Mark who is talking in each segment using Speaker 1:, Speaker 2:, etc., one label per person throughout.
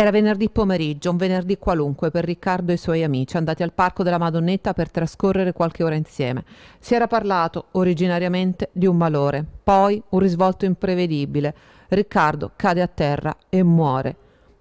Speaker 1: Era venerdì pomeriggio, un venerdì qualunque per Riccardo e i suoi amici, andati al Parco della Madonnetta per trascorrere qualche ora insieme. Si era parlato originariamente di un malore, poi un risvolto imprevedibile. Riccardo cade a terra e muore.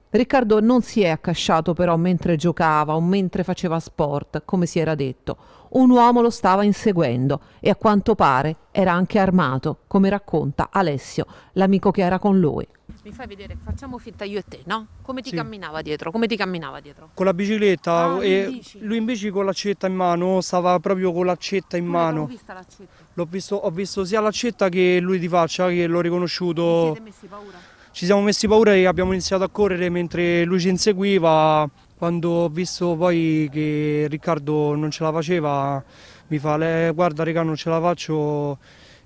Speaker 1: Riccardo non si è accasciato però mentre giocava o mentre faceva sport, come si era detto. Un uomo lo stava inseguendo e a quanto pare era anche armato, come racconta Alessio, l'amico che era con lui. Mi fai vedere, facciamo finta io e te, no? Come ti sì. camminava dietro? Come ti camminava dietro?
Speaker 2: Con la bicicletta ah, e lui invece con l'accetta in mano, stava proprio con l'accetta in come mano. L'ho vista l'accetta. L'ho visto, ho visto sia l'accetta che lui di faccia che l'ho riconosciuto. Mi siete messi paura? ci siamo messi paura e abbiamo iniziato a correre mentre lui ci inseguiva. Quando ho visto poi che Riccardo non ce la faceva, mi fa guarda regà non ce la faccio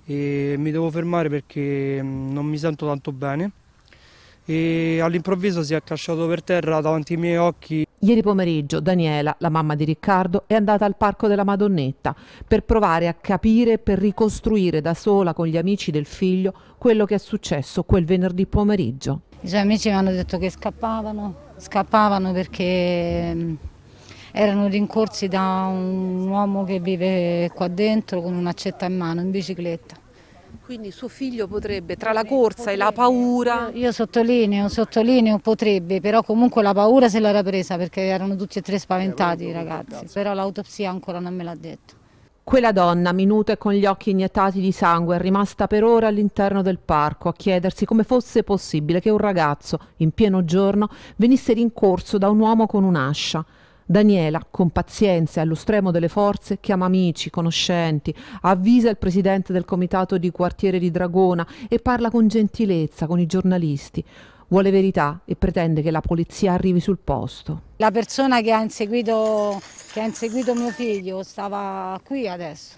Speaker 2: e mi devo fermare perché mm, non mi sento tanto bene. E all'improvviso si è accasciato per terra davanti ai miei occhi.
Speaker 1: Ieri pomeriggio Daniela, la mamma di Riccardo, è andata al Parco della Madonnetta per provare a capire e per ricostruire da sola con gli amici del figlio quello che è successo quel venerdì pomeriggio.
Speaker 3: I suoi amici mi hanno detto che scappavano, scappavano perché mm, erano rincorsi da un uomo che vive qua dentro con un'accetta in mano in bicicletta.
Speaker 1: Quindi suo figlio potrebbe, tra la corsa potrebbe, e la paura...
Speaker 3: Io, io sottolineo, sottolineo, potrebbe, però comunque la paura se l'era presa perché erano tutti e tre spaventati i eh, ragazzi, però l'autopsia ancora non me l'ha detto.
Speaker 1: Quella donna, minuta e con gli occhi iniettati di sangue, è rimasta per ora all'interno del parco a chiedersi come fosse possibile che un ragazzo, in pieno giorno, venisse rincorso da un uomo con un'ascia. Daniela, con pazienza e allo stremo delle forze, chiama amici, conoscenti, avvisa il presidente del comitato di quartiere di Dragona e parla con gentilezza con i giornalisti. Vuole verità e pretende che la polizia arrivi sul posto.
Speaker 3: La persona che ha inseguito, che ha inseguito mio figlio stava qui adesso.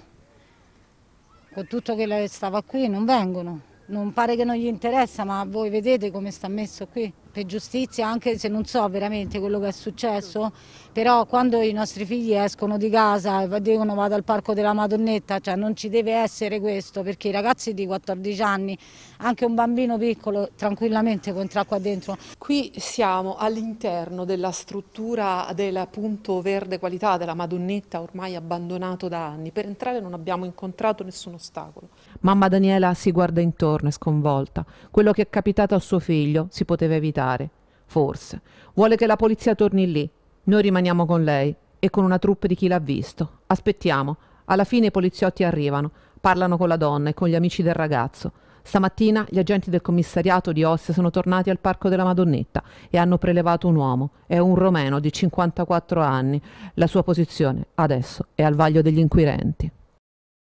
Speaker 3: Con tutto che stava qui non vengono. Non pare che non gli interessa, ma voi vedete come sta messo qui per giustizia, anche se non so veramente quello che è successo, però quando i nostri figli escono di casa e dicono vado al parco della Madonnetta, cioè non ci deve essere questo, perché i ragazzi di 14 anni, anche un bambino piccolo, tranquillamente può entrare qua dentro. Qui siamo
Speaker 1: all'interno della struttura del punto verde qualità della Madonnetta, ormai abbandonato da anni. Per entrare non abbiamo incontrato nessun ostacolo. Mamma Daniela si guarda intorno, e sconvolta. Quello che è capitato a suo figlio si poteva evitare militare. Forse. Vuole che la polizia torni lì. Noi rimaniamo con lei e con una truppa di chi l'ha visto. Aspettiamo. Alla fine i poliziotti arrivano, parlano con la donna e con gli amici del ragazzo. Stamattina gli agenti del commissariato di Ostia sono tornati al Parco della Madonnetta e hanno prelevato un uomo. È un romeno di 54 anni. La sua posizione adesso è al vaglio degli inquirenti.